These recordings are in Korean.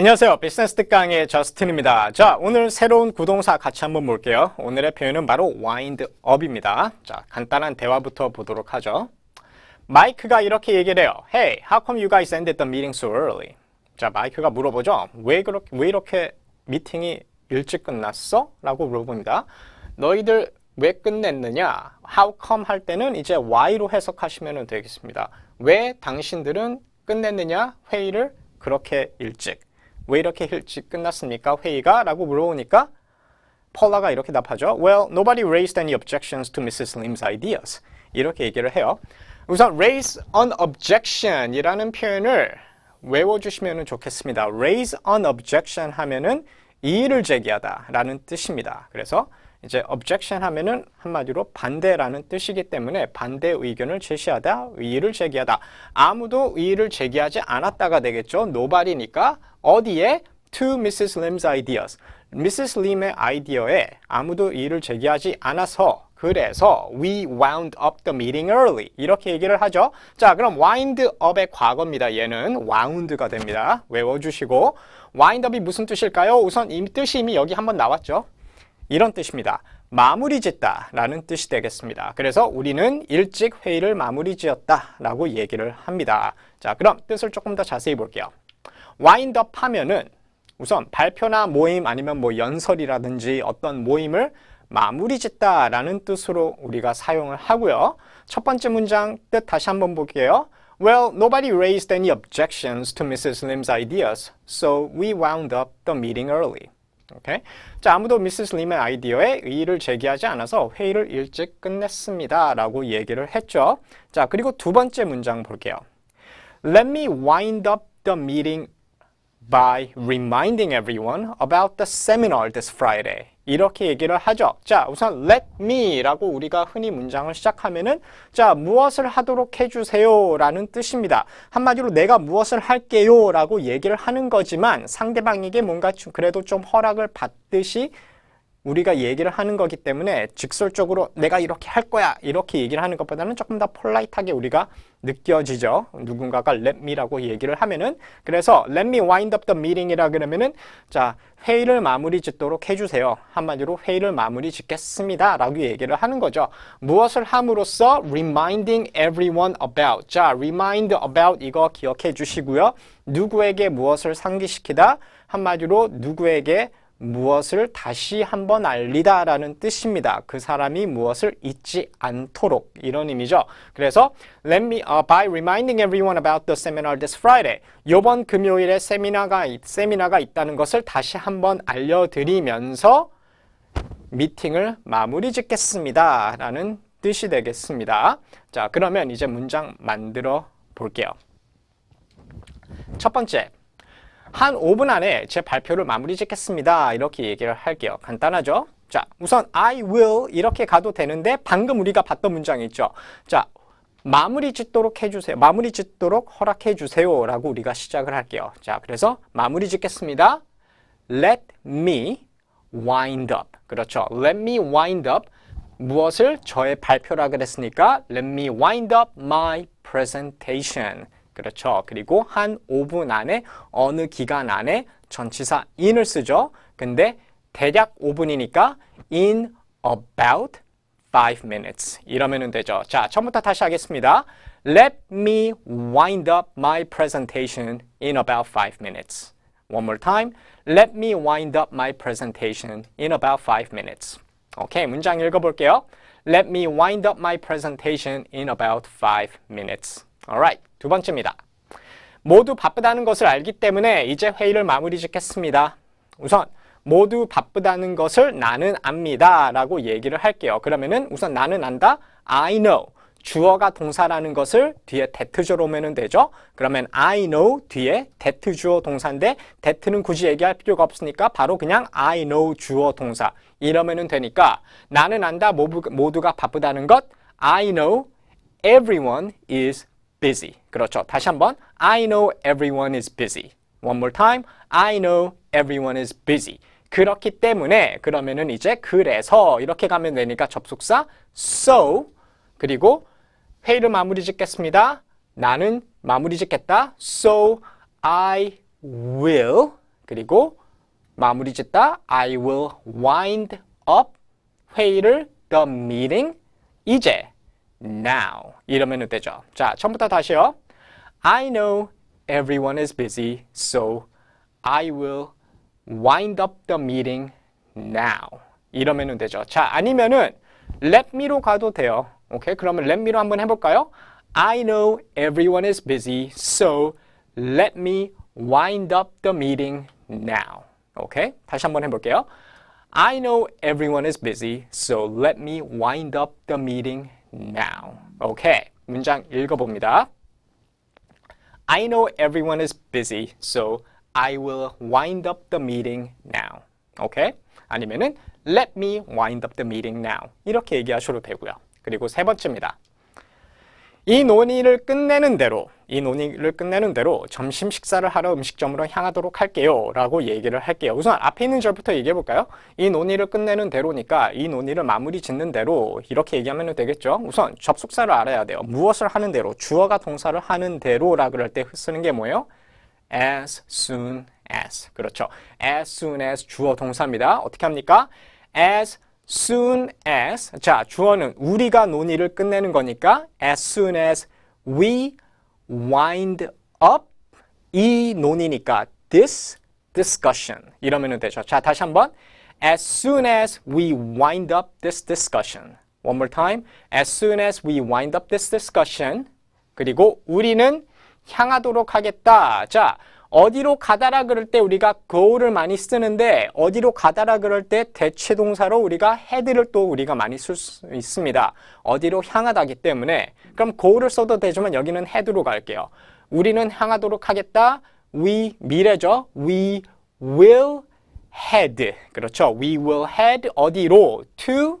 안녕하세요. 비즈니스 특강의 저스틴입니다. 자, 오늘 새로운 구동사 같이 한번 볼게요. 오늘의 표현은 바로 와인드업입니다. 자, 간단한 대화부터 보도록 하죠. 마이크가 이렇게 얘기를 해요. Hey, how come you guys ended the meeting so early? 자, 마이크가 물어보죠. 왜, 그렇게, 왜 이렇게 미팅이 일찍 끝났어? 라고 물어봅니다. 너희들 왜 끝냈느냐? how come 할 때는 이제 why로 해석하시면 되겠습니다. 왜 당신들은 끝냈느냐? 회의를 그렇게 일찍. 왜 이렇게 일찍 끝났습니까? 회의가? 라고 물어보니까 폴라가 이렇게 답하죠. Well, nobody raised any objections to Mrs. Lim's ideas. 이렇게 얘기를 해요. 우선 raise an objection 이라는 표현을 외워주시면 좋겠습니다. raise an objection 하면은 이의를 제기하다 라는 뜻입니다. 그래서 이제 objection 하면은 한마디로 반대라는 뜻이기 때문에 반대 의견을 제시하다, 의의를 제기하다. 아무도 의의를 제기하지 않았다가 되겠죠. nobody니까 어디에? To Mrs. Lim's ideas. Mrs. Lim의 아이디어에 아무도 이의를 제기하지 않아서 그래서 we wound up the meeting early 이렇게 얘기를 하죠. 자 그럼 wind up의 과거입니다. 얘는 wound가 됩니다. 외워주시고 wind up이 무슨 뜻일까요? 우선 이 뜻이 이미 여기 한번 나왔죠. 이런 뜻입니다. 마무리 짓다 라는 뜻이 되겠습니다. 그래서 우리는 일찍 회의를 마무리 지었다 라고 얘기를 합니다. 자 그럼 뜻을 조금 더 자세히 볼게요. 와인드업 하면은 우선 발표나 모임 아니면 뭐 연설이라든지 어떤 모임을 마무리 짓다 라는 뜻으로 우리가 사용을 하고요. 첫 번째 문장 뜻 다시 한번 볼게요. Well, nobody raised any objections to Mrs. Lim's ideas, so we wound up the meeting early. Okay? 자, 아무도 미스 림의 아이디어에 의의를 제기하지 않아서 회의를 일찍 끝냈습니다. 라고 얘기를 했죠. 자, 그리고 두 번째 문장 볼게요. Let me wind up the meeting by reminding everyone about the seminar this Friday. 이렇게 얘기를 하죠. 자, 우선 let me라고 우리가 흔히 문장을 시작하면은 자, 무엇을 하도록 해주세요라는 뜻입니다. 한마디로 내가 무엇을 할게요라고 얘기를 하는 거지만 상대방에게 뭔가 좀 그래도 좀 허락을 받듯이 우리가 얘기를 하는 거기 때문에 직설적으로 내가 이렇게 할 거야 이렇게 얘기를 하는 것보다는 조금 더 폴라이트하게 우리가 느껴지죠. 누군가가 let me라고 얘기를 하면은 그래서 let me wind up the meeting이라 그러면은 자 회의를 마무리 짓도록 해주세요. 한마디로 회의를 마무리 짓겠습니다. 라고 얘기를 하는 거죠. 무엇을 함으로써 reminding everyone about 자 remind about 이거 기억해 주시고요. 누구에게 무엇을 상기시키다 한마디로 누구에게 무엇을 다시 한번 알리다 라는 뜻입니다. 그 사람이 무엇을 잊지 않도록 이런 의미죠. 그래서 Let me, uh, by reminding everyone about the seminar this Friday 요번 금요일에 세미나가, 세미나가 있다는 것을 다시 한번 알려드리면서 미팅을 마무리 짓겠습니다 라는 뜻이 되겠습니다. 자 그러면 이제 문장 만들어 볼게요. 첫 번째 한 5분 안에 제 발표를 마무리 짓겠습니다. 이렇게 얘기를 할게요. 간단하죠? 자, 우선 I will 이렇게 가도 되는데 방금 우리가 봤던 문장 이 있죠? 자, 마무리 짓도록 해주세요. 마무리 짓도록 허락해 주세요. 라고 우리가 시작을 할게요. 자, 그래서 마무리 짓겠습니다. Let me wind up. 그렇죠. Let me wind up. 무엇을? 저의 발표라 그랬으니까 Let me wind up my presentation. 그렇죠. 그리고 한 5분 안에 어느 기간 안에 전치사 in을 쓰죠. 근데 대략 5분이니까 in about 5 minutes 이러면 되죠. 자, 처음부터 다시 하겠습니다. Let me wind up my presentation in about 5 minutes. One more time. Let me wind up my presentation in about 5 minutes. 오케이, 문장 읽어볼게요. Let me wind up my presentation in about 5 minutes. Alright, 두 번째입니다. 모두 바쁘다는 것을 알기 때문에 이제 회의를 마무리 짓겠습니다. 우선 모두 바쁘다는 것을 나는 압니다 라고 얘기를 할게요. 그러면은 우선 나는 안다, I know. 주어가 동사라는 것을 뒤에 that조로 오면 되죠. 그러면 I know 뒤에 that 주어 동사인데 that는 굳이 얘기할 필요가 없으니까 바로 그냥 I know 주어 동사 이러면 되니까 나는 안다 모두가 바쁘다는 것 I know everyone is busy. 그렇죠. 다시 한번 I know everyone is busy. One more time. I know everyone is busy. 그렇기 때문에 그러면은 이제 그래서 이렇게 가면 되니까 접속사 so 그리고 회의를 마무리 짓겠습니다. 나는 마무리 짓겠다. So I will 그리고 마무리 짓다. I will wind up 회의를 the meeting 이제 now 이러면 되죠. 자, 처음부터 다시요. I know everyone is busy, so I will wind up the meeting now. 이러면 되죠. 자, 아니면은 let me로 가도 돼요. 오케이, 그러면 let me로 한번 해볼까요? I know everyone is busy, so let me wind up the meeting now. 오케이, 다시 한번 해볼게요. I know everyone is busy, so let me wind up the meeting now. Okay, 문장 읽어봅니다. I know everyone is busy, so I will wind up the meeting now. Okay? 아니면은 Let me wind up the meeting now. 이렇게 얘기하셔도 되고요. 그리고 세 번째입니다. 이 논의를 끝내는 대로 이 논의를 끝내는 대로 점심 식사를 하러 음식점으로 향하도록 할게요 라고 얘기를 할게요 우선 앞에 있는 절부터 얘기해 볼까요 이 논의를 끝내는 대로니까 이 논의를 마무리 짓는 대로 이렇게 얘기하면 되겠죠 우선 접속사를 알아야 돼요 무엇을 하는 대로 주어가 동사를 하는 대로 라 그럴 때 쓰는 게 뭐예요 as soon as 그렇죠 as soon as 주어 동사입니다 어떻게 합니까 as soon as 자 주어는 우리가 논의를 끝내는 거니까 as soon as we wind up 이논의니까 this discussion 이러면 되죠. 자, 다시 한번 as soon as we wind up this discussion. One more time. as soon as we wind up this discussion. 그리고 우리는 향하도록 하겠다. 자, 어디로 가다라 그럴 때 우리가 go를 많이 쓰는데 어디로 가다라 그럴 때 대체 동사로 우리가 head를 또 우리가 많이 쓸 수 있습니다. 어디로 향하다기 때문에 그럼 go를 써도 되지만 여기는 head로 갈게요. 우리는 향하도록 하겠다. we 미래죠. we will head. 그렇죠. we will head 어디로? to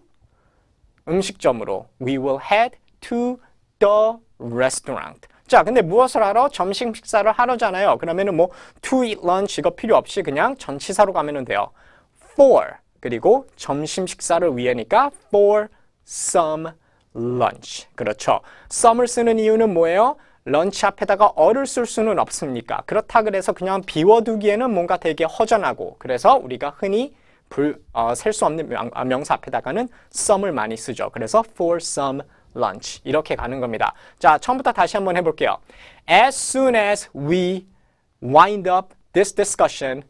음식점으로. we will head to the restaurant. 자, 근데 무엇을 하러? 점심 식사를 하러잖아요. 그러면은 뭐 to eat lunch 이거 필요 없이 그냥 전치사로 가면 돼요. for 그리고 점심 식사를 위해니까 for some lunch. 그렇죠. some을 쓰는 이유는 뭐예요? 런치 앞에다가 어를 쓸 수는 없습니까? 그렇다 그래서 그냥 비워두기에는 뭔가 되게 허전하고 그래서 우리가 흔히 어, 셀 수 없는 명, 아, 사 앞에다가는 some을 많이 쓰죠. 그래서 for some lunch 이렇게 가는 겁니다. 자, 처음부터 다시 한번 해볼게요. As soon as we wind up this discussion,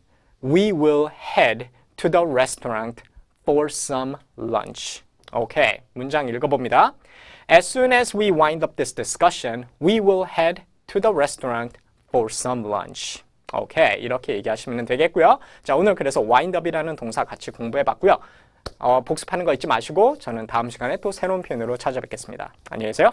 we will head to the restaurant for some lunch. 오케이, 문장 읽어봅니다. As soon as we wind up this discussion, we will head to the restaurant for some lunch. 오케이, 이렇게 얘기하시면 되겠고요. 자, 오늘 그래서 wind up이라는 동사 같이 공부해봤고요. 어, 복습하는 거 잊지 마시고 저는 다음 시간에 또 새로운 표현으로 찾아뵙겠습니다. 안녕히 계세요.